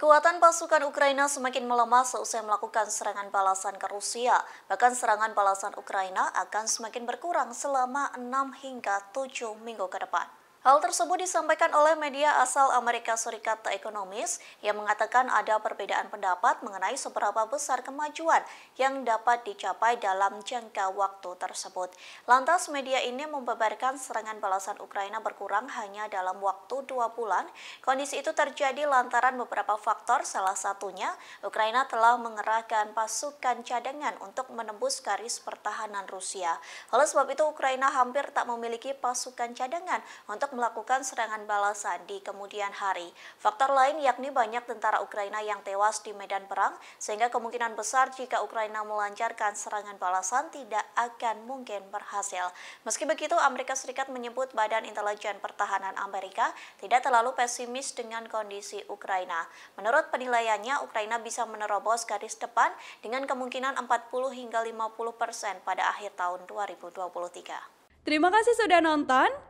Kekuatan pasukan Ukraina semakin melemah seusai melakukan serangan balasan ke Rusia. Bahkan serangan balasan Ukraina akan semakin berkurang selama 6 hingga 7 minggu ke depan. Hal tersebut disampaikan oleh media asal Amerika Serikat The Economist yang mengatakan ada perbedaan pendapat mengenai seberapa besar kemajuan yang dapat dicapai dalam jangka waktu tersebut. Lantas media ini membeberkan serangan balasan Ukraina berkurang hanya dalam waktu dua bulan. Kondisi itu terjadi lantaran beberapa faktor, salah satunya Ukraina telah mengerahkan pasukan cadangan untuk menembus garis pertahanan Rusia. Oleh sebab itu Ukraina hampir tak memiliki pasukan cadangan untuk dapat melakukan serangan balasan di kemudian hari. Faktor lain yakni banyak tentara Ukraina yang tewas di medan perang, sehingga kemungkinan besar jika Ukraina melancarkan serangan balasan tidak akan mungkin berhasil. Meski begitu, Amerika Serikat menyebut Badan Intelijen Pertahanan Amerika tidak terlalu pesimis dengan kondisi Ukraina. Menurut penilaiannya, Ukraina bisa menerobos garis depan dengan kemungkinan 40 hingga 50 persen pada akhir tahun 2023. Terima kasih sudah nonton.